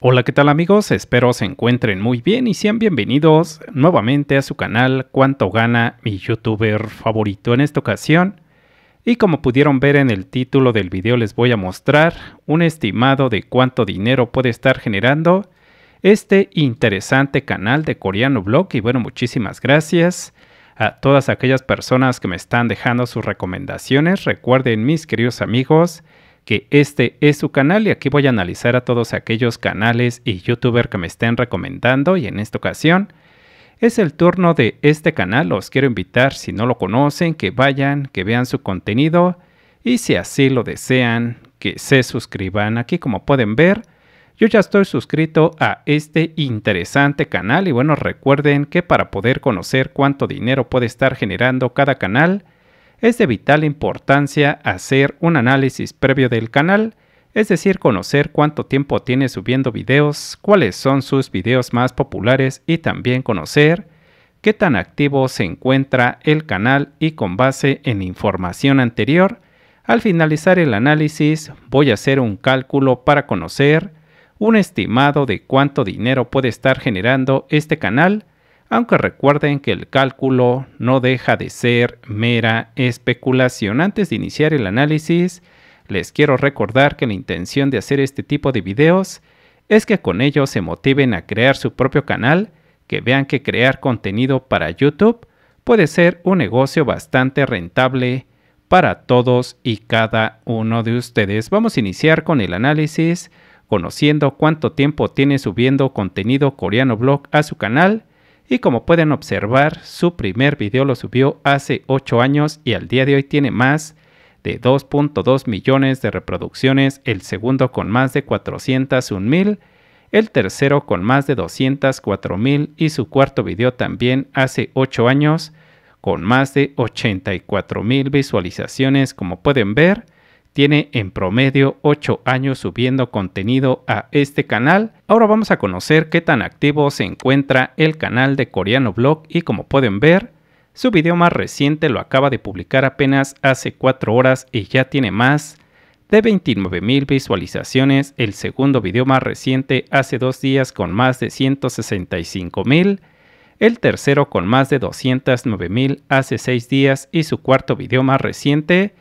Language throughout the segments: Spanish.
Hola, ¿qué tal amigos? Espero se encuentren muy bien y sean bienvenidos nuevamente a su canal Cuánto gana mi youtuber favorito en esta ocasión. Y como pudieron ver en el título del video les voy a mostrar un estimado de cuánto dinero puede estar generando este interesante canal de Coreano Blog. Y bueno, muchísimas gracias a todas aquellas personas que me están dejando sus recomendaciones. Recuerden mis queridos amigos que este es su canal y aquí voy a analizar a todos aquellos canales y youtuber que me estén recomendando y en esta ocasión es el turno de este canal, los quiero invitar si no lo conocen que vayan, que vean su contenido y si así lo desean que se suscriban aquí como pueden ver. Yo ya estoy suscrito a este interesante canal y bueno, recuerden que para poder conocer cuánto dinero puede estar generando cada canal, es de vital importancia hacer un análisis previo del canal, es decir, conocer cuánto tiempo tiene subiendo videos, cuáles son sus videos más populares y también conocer qué tan activo se encuentra el canal y con base en información anterior, al finalizar el análisis voy a hacer un cálculo para conocer un estimado de cuánto dinero puede estar generando este canal aunque recuerden que el cálculo no deja de ser mera especulación. Antes de iniciar el análisis, les quiero recordar que la intención de hacer este tipo de videos es que con ellos se motiven a crear su propio canal, que vean que crear contenido para YouTube puede ser un negocio bastante rentable para todos y cada uno de ustedes. Vamos a iniciar con el análisis, conociendo cuánto tiempo tiene subiendo contenido coreano blog a su canal y como pueden observar, su primer video lo subió hace 8 años y al día de hoy tiene más de 2.2 millones de reproducciones, el segundo con más de 401 mil, el tercero con más de 204 mil y su cuarto video también hace 8 años con más de 84 mil visualizaciones como pueden ver tiene en promedio 8 años subiendo contenido a este canal. Ahora vamos a conocer qué tan activo se encuentra el canal de Coreano Blog y como pueden ver, su video más reciente lo acaba de publicar apenas hace 4 horas y ya tiene más de 29.000 visualizaciones. El segundo video más reciente hace 2 días con más de 165.000 el tercero con más de 209.000 hace 6 días y su cuarto video más reciente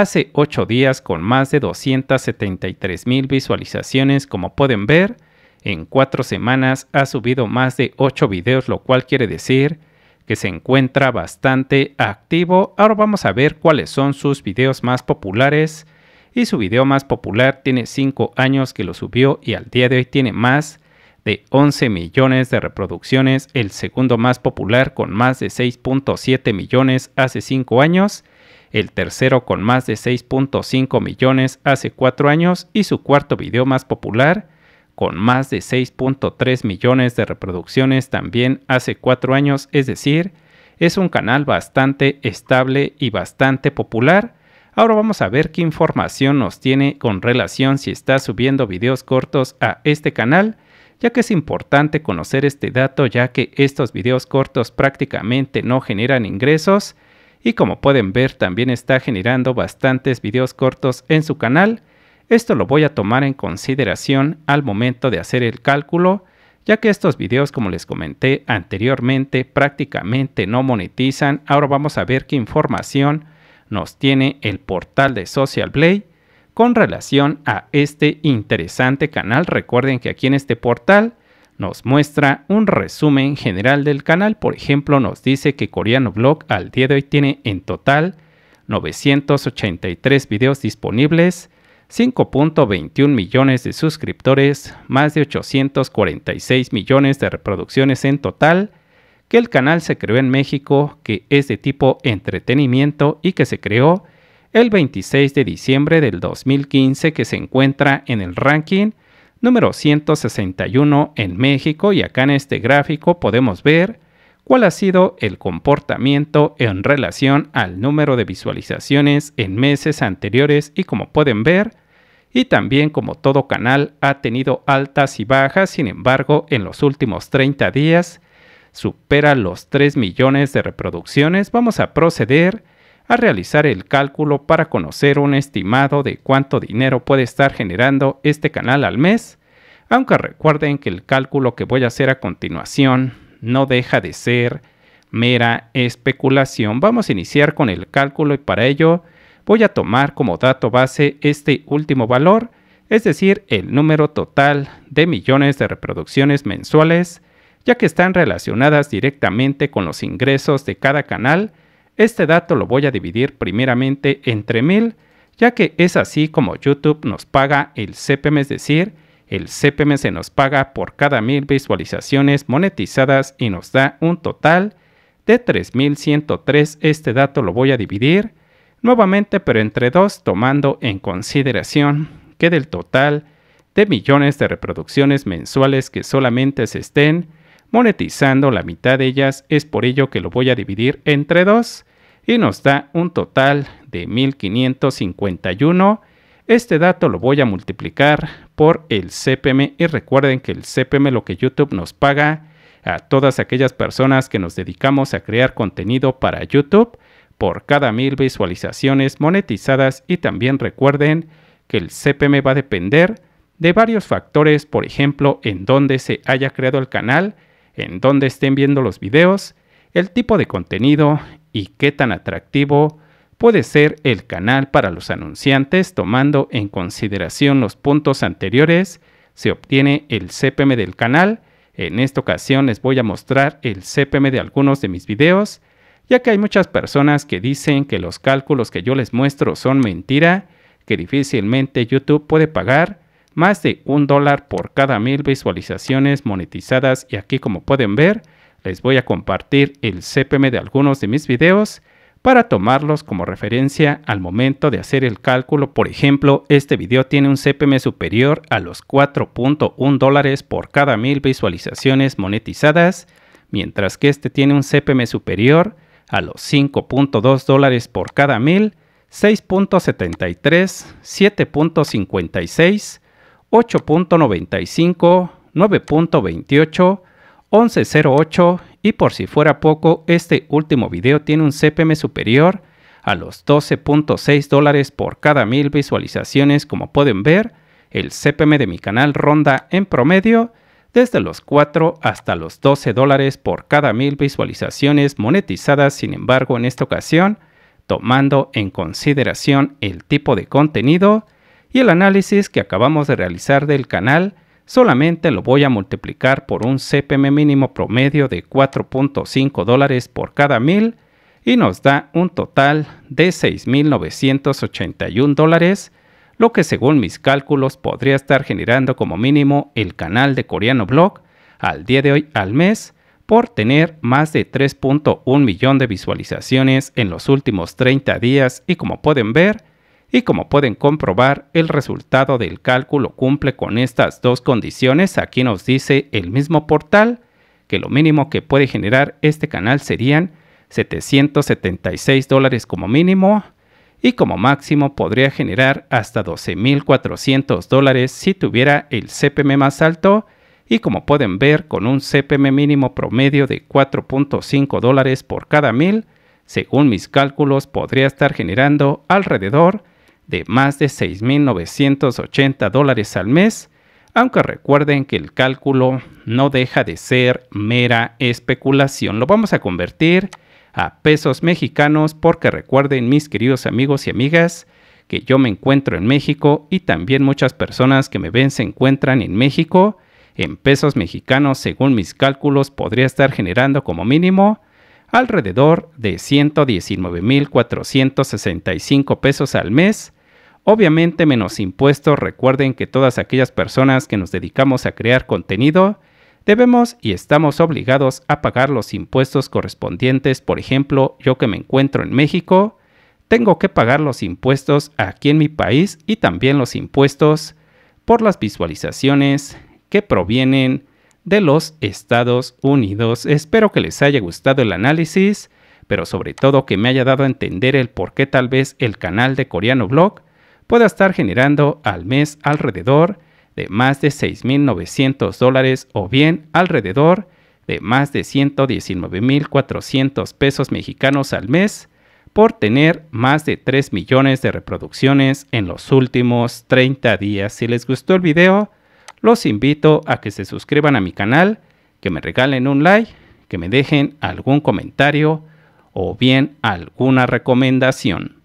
hace 8 días con más de 273 mil visualizaciones como pueden ver. En 4 semanas ha subido más de 8 videos lo cual quiere decir que se encuentra bastante activo. Ahora vamos a ver cuáles son sus videos más populares. Y su video más popular tiene 5 años que lo subió y al día de hoy tiene más de 11 millones de reproducciones. El segundo más popular con más de 6.7 millones hace 5 años el tercero con más de 6.5 millones hace cuatro años y su cuarto video más popular con más de 6.3 millones de reproducciones también hace cuatro años, es decir, es un canal bastante estable y bastante popular. Ahora vamos a ver qué información nos tiene con relación si está subiendo videos cortos a este canal, ya que es importante conocer este dato ya que estos videos cortos prácticamente no generan ingresos y como pueden ver también está generando bastantes videos cortos en su canal. Esto lo voy a tomar en consideración al momento de hacer el cálculo, ya que estos videos como les comenté anteriormente prácticamente no monetizan. Ahora vamos a ver qué información nos tiene el portal de Social Blade con relación a este interesante canal. Recuerden que aquí en este portal nos muestra un resumen general del canal. Por ejemplo, nos dice que Coreano Blog al día de hoy tiene en total 983 videos disponibles, 5.21 millones de suscriptores, más de 846 millones de reproducciones en total, que el canal se creó en México, que es de tipo entretenimiento y que se creó el 26 de diciembre del 2015, que se encuentra en el ranking número 161 en México y acá en este gráfico podemos ver cuál ha sido el comportamiento en relación al número de visualizaciones en meses anteriores y como pueden ver, y también como todo canal ha tenido altas y bajas, sin embargo en los últimos 30 días supera los 3 millones de reproducciones, vamos a proceder a realizar el cálculo para conocer un estimado de cuánto dinero puede estar generando este canal al mes, aunque recuerden que el cálculo que voy a hacer a continuación no deja de ser mera especulación. Vamos a iniciar con el cálculo y para ello voy a tomar como dato base este último valor, es decir, el número total de millones de reproducciones mensuales, ya que están relacionadas directamente con los ingresos de cada canal, este dato lo voy a dividir primeramente entre mil, ya que es así como YouTube nos paga el CPM, es decir, el CPM se nos paga por cada mil visualizaciones monetizadas y nos da un total de 3103. Este dato lo voy a dividir nuevamente, pero entre dos, tomando en consideración que del total de millones de reproducciones mensuales que solamente se estén monetizando la mitad de ellas, es por ello que lo voy a dividir entre dos y nos da un total de 1551. Este dato lo voy a multiplicar por el CPM y recuerden que el CPM lo que YouTube nos paga a todas aquellas personas que nos dedicamos a crear contenido para YouTube por cada mil visualizaciones monetizadas y también recuerden que el CPM va a depender de varios factores, por ejemplo, en donde se haya creado el canal en dónde estén viendo los videos, el tipo de contenido y qué tan atractivo puede ser el canal para los anunciantes tomando en consideración los puntos anteriores, se obtiene el CPM del canal. En esta ocasión les voy a mostrar el CPM de algunos de mis videos, ya que hay muchas personas que dicen que los cálculos que yo les muestro son mentira, que difícilmente YouTube puede pagar más de un dólar por cada mil visualizaciones monetizadas y aquí como pueden ver les voy a compartir el CPM de algunos de mis videos para tomarlos como referencia al momento de hacer el cálculo. Por ejemplo, este video tiene un CPM superior a los 4.1 dólares por cada mil visualizaciones monetizadas, mientras que este tiene un CPM superior a los 5.2 dólares por cada mil, 6.73, 7.56, 8.95, 9.28, 11.08 y por si fuera poco, este último video tiene un CPM superior a los 12.6 dólares por cada mil visualizaciones como pueden ver, el CPM de mi canal ronda en promedio desde los 4 hasta los 12 dólares por cada mil visualizaciones monetizadas, sin embargo en esta ocasión, tomando en consideración el tipo de contenido, y el análisis que acabamos de realizar del canal solamente lo voy a multiplicar por un CPM mínimo promedio de 4.5 dólares por cada mil y nos da un total de 6.981 dólares, lo que según mis cálculos podría estar generando como mínimo el canal de Coreano Blog al día de hoy al mes por tener más de 3.1 millón de visualizaciones en los últimos 30 días y como pueden ver, y como pueden comprobar, el resultado del cálculo cumple con estas dos condiciones. Aquí nos dice el mismo portal que lo mínimo que puede generar este canal serían 776 dólares como mínimo y como máximo podría generar hasta 12.400 dólares si tuviera el CPM más alto y como pueden ver con un CPM mínimo promedio de 4.5 dólares por cada mil, según mis cálculos podría estar generando alrededor de más de 6.980 dólares al mes, aunque recuerden que el cálculo no deja de ser mera especulación. Lo vamos a convertir a pesos mexicanos porque recuerden mis queridos amigos y amigas que yo me encuentro en México y también muchas personas que me ven se encuentran en México. En pesos mexicanos, según mis cálculos, podría estar generando como mínimo alrededor de 119.465 pesos al mes Obviamente menos impuestos, recuerden que todas aquellas personas que nos dedicamos a crear contenido, debemos y estamos obligados a pagar los impuestos correspondientes. Por ejemplo, yo que me encuentro en México, tengo que pagar los impuestos aquí en mi país y también los impuestos por las visualizaciones que provienen de los Estados Unidos. Espero que les haya gustado el análisis, pero sobre todo que me haya dado a entender el por qué tal vez el canal de Coreano Blog pueda estar generando al mes alrededor de más de 6.900 dólares o bien alrededor de más de 119.400 pesos mexicanos al mes por tener más de 3 millones de reproducciones en los últimos 30 días. Si les gustó el video, los invito a que se suscriban a mi canal, que me regalen un like, que me dejen algún comentario o bien alguna recomendación.